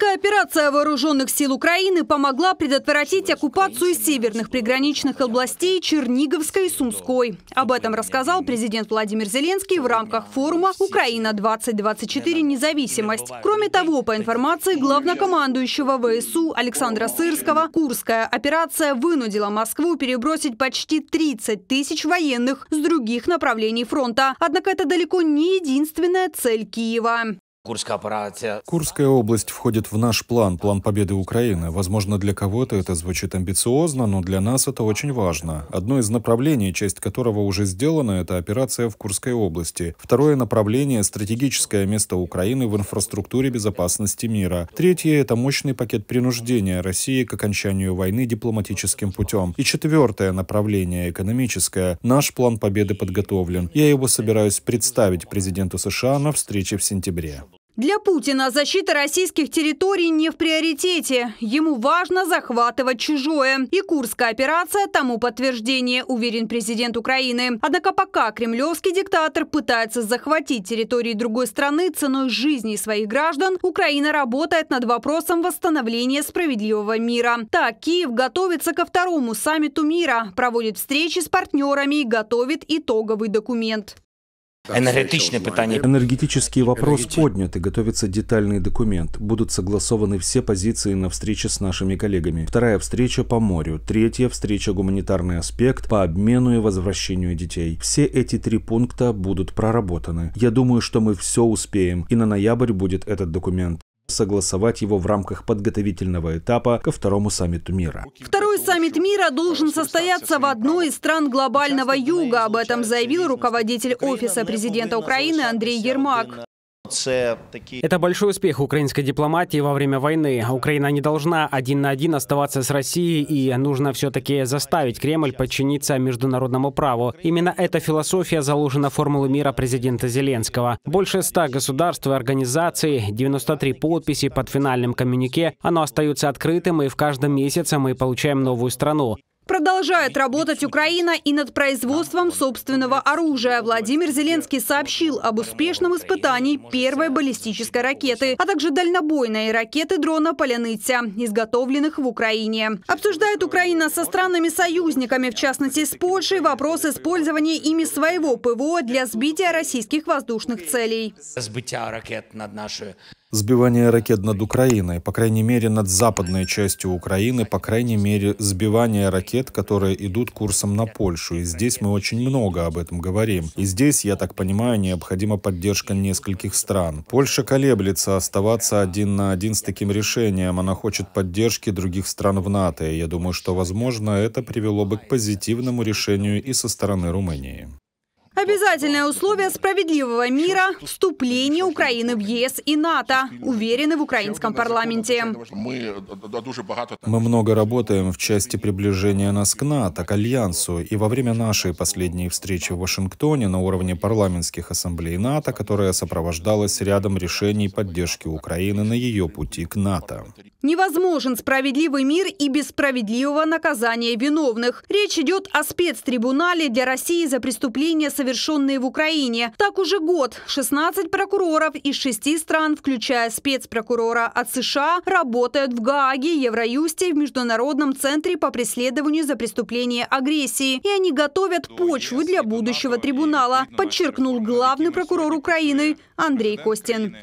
Специфическая операция вооруженных сил Украины помогла предотвратить оккупацию северных приграничных областей Черниговской и Сумской. Об этом рассказал президент Владимир Зеленский в рамках форума «Украина-2024. Независимость». Кроме того, по информации главнокомандующего ВСУ Александра Сырского, Курская операция вынудила Москву перебросить почти 30 тысяч военных с других направлений фронта. Однако это далеко не единственная цель Киева. Курская операция. Курская область входит в наш план, план победы Украины. Возможно, для кого-то это звучит амбициозно, но для нас это очень важно. Одно из направлений, часть которого уже сделана, это операция в Курской области. Второе направление – стратегическое место Украины в инфраструктуре безопасности мира. Третье – это мощный пакет принуждения России к окончанию войны дипломатическим путем. И четвертое направление – экономическое. Наш план победы подготовлен. Я его собираюсь представить президенту США на встрече в сентябре. Для Путина защита российских территорий не в приоритете. Ему важно захватывать чужое. И Курская операция тому подтверждение, уверен президент Украины. Однако пока кремлевский диктатор пытается захватить территории другой страны ценой жизни своих граждан, Украина работает над вопросом восстановления справедливого мира. Так, Киев готовится ко второму саммиту мира, проводит встречи с партнерами и готовит итоговый документ. Энергетичное питание. Энергетический вопрос поднят и готовится детальный документ. Будут согласованы все позиции на встрече с нашими коллегами. Вторая встреча по морю. Третья встреча гуманитарный аспект по обмену и возвращению детей. Все эти три пункта будут проработаны. Я думаю, что мы все успеем, и на ноябрь будет этот документ согласовать его в рамках подготовительного этапа ко второму саммиту мира. Второй саммит мира должен состояться в одной из стран глобального юга. Об этом заявил руководитель Офиса президента Украины Андрей Ермак. Это большой успех украинской дипломатии во время войны. Украина не должна один на один оставаться с Россией, и нужно все-таки заставить Кремль подчиниться международному праву. Именно эта философия заложена в формулу мира президента Зеленского. Больше ста государств и организаций, 93 подписи под финальным коммюнике, оно остается открытым, и в каждом месяце мы получаем новую страну. Продолжает работать Украина и над производством собственного оружия. Владимир Зеленский сообщил об успешном испытании первой баллистической ракеты, а также дальнобойной ракеты дрона «Поляныця», изготовленных в Украине. Обсуждает Украина со странами-союзниками, в частности с Польшей, вопрос использования ими своего ПВО для сбития российских воздушных целей. Сбития ракет над нашей Сбивание ракет над Украиной, по крайней мере над западной частью Украины, по крайней мере сбивание ракет, которые идут курсом на Польшу. И здесь мы очень много об этом говорим. И здесь, я так понимаю, необходима поддержка нескольких стран. Польша колеблется оставаться один на один с таким решением. Она хочет поддержки других стран в НАТО. И я думаю, что, возможно, это привело бы к позитивному решению и со стороны Румынии. Обязательное условие справедливого мира – вступление Украины в ЕС и НАТО, уверены в украинском парламенте. Э, э, э, Мы много работаем в части приближения нас к НАТО, к Альянсу. И во время нашей последней встречи в Вашингтоне на уровне парламентских ассамблей НАТО, которая сопровождалась рядом решений поддержки Украины на ее пути к НАТО. Невозможен справедливый мир и без справедливого наказания виновных. Речь идет о спецтрибунале для России за преступления, совершенные в Украине. Так уже год 16 прокуроров из шести стран, включая спецпрокурора от США, работают в Гааге, Евроюсте, в Международном центре по преследованию за преступления агрессии. И они готовят ну, почву для будущего трибунала, подчеркнул главный прокурор Украины Андрей Костин.